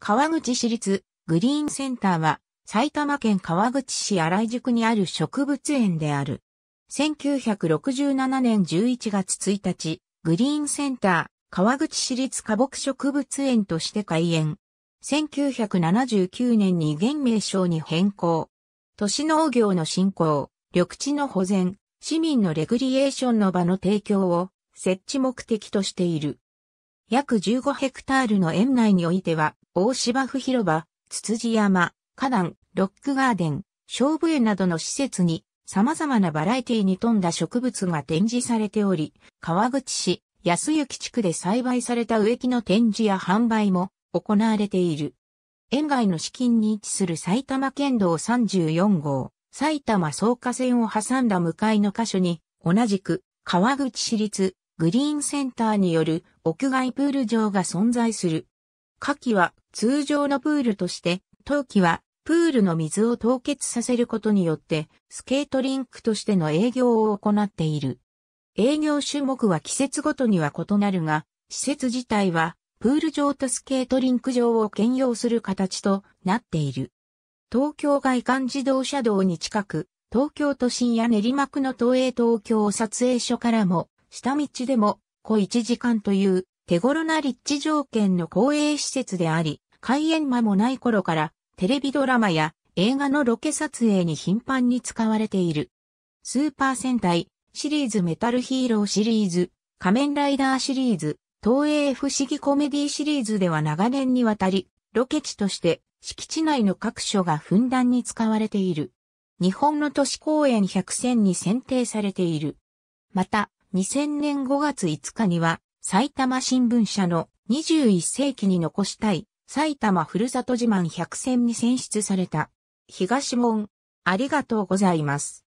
川口市立グリーンセンターは埼玉県川口市新井宿にある植物園である。1967年11月1日、グリーンセンター川口市立花木植物園として開園。1979年に現名称に変更。都市農業の振興、緑地の保全、市民のレクリエーションの場の提供を設置目的としている。約15ヘクタールの園内においては、大芝生広場、つつじ山、花壇、ロックガーデン、勝負園などの施設に、様々なバラエティに富んだ植物が展示されており、川口市、安行地区で栽培された植木の展示や販売も行われている。園外の資金に位置する埼玉県道34号、埼玉草加線を挟んだ向かいの箇所に、同じく川口市立グリーンセンターによる屋外プール場が存在する。夏季は通常のプールとして、冬季はプールの水を凍結させることによって、スケートリンクとしての営業を行っている。営業種目は季節ごとには異なるが、施設自体は、プール場とスケートリンク場を兼用する形となっている。東京外環自動車道に近く、東京都心や練馬区の東映東京撮影所からも下道でも小1時間という手頃な立地条件の公営施設であり、開園間もない頃からテレビドラマや映画のロケ撮影に頻繁に使われている。スーパー戦隊、シリーズメタルヒーローシリーズ、仮面ライダーシリーズ、東映不思議コメディシリーズでは長年にわたり、ロケ地として敷地内の各所がふんだんに使われている。日本の都市公園100選に選定されている。また、2000年5月5日には、埼玉新聞社の21世紀に残したい埼玉ふるさと自慢100選に選出された。東門、ありがとうございます。